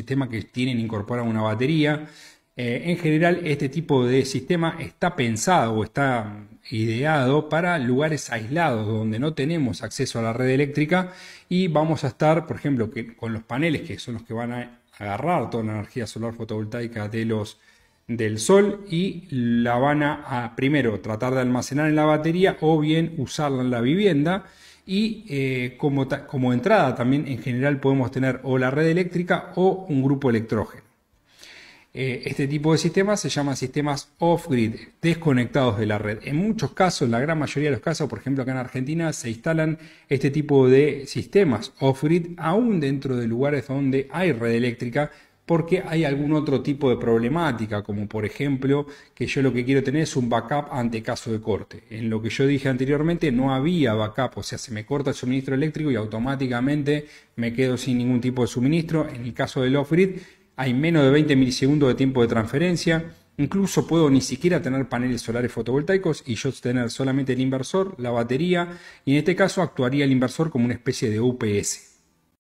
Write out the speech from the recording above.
sistema que tienen incorpora una batería. Eh, en general, este tipo de sistema está pensado o está ideado para lugares aislados donde no tenemos acceso a la red eléctrica y vamos a estar, por ejemplo, con los paneles que son los que van a agarrar toda la energía solar fotovoltaica de los del sol y la van a primero tratar de almacenar en la batería o bien usarla en la vivienda y eh, como, como entrada también en general podemos tener o la red eléctrica o un grupo electrógeno. Eh, este tipo de sistemas se llaman sistemas off-grid, desconectados de la red. En muchos casos, en la gran mayoría de los casos, por ejemplo acá en Argentina, se instalan este tipo de sistemas off-grid aún dentro de lugares donde hay red eléctrica, porque hay algún otro tipo de problemática, como por ejemplo que yo lo que quiero tener es un backup ante caso de corte. En lo que yo dije anteriormente no había backup, o sea, se me corta el suministro eléctrico y automáticamente me quedo sin ningún tipo de suministro. En el caso del off-grid hay menos de 20 milisegundos de tiempo de transferencia. Incluso puedo ni siquiera tener paneles solares fotovoltaicos y yo tener solamente el inversor, la batería, y en este caso actuaría el inversor como una especie de UPS.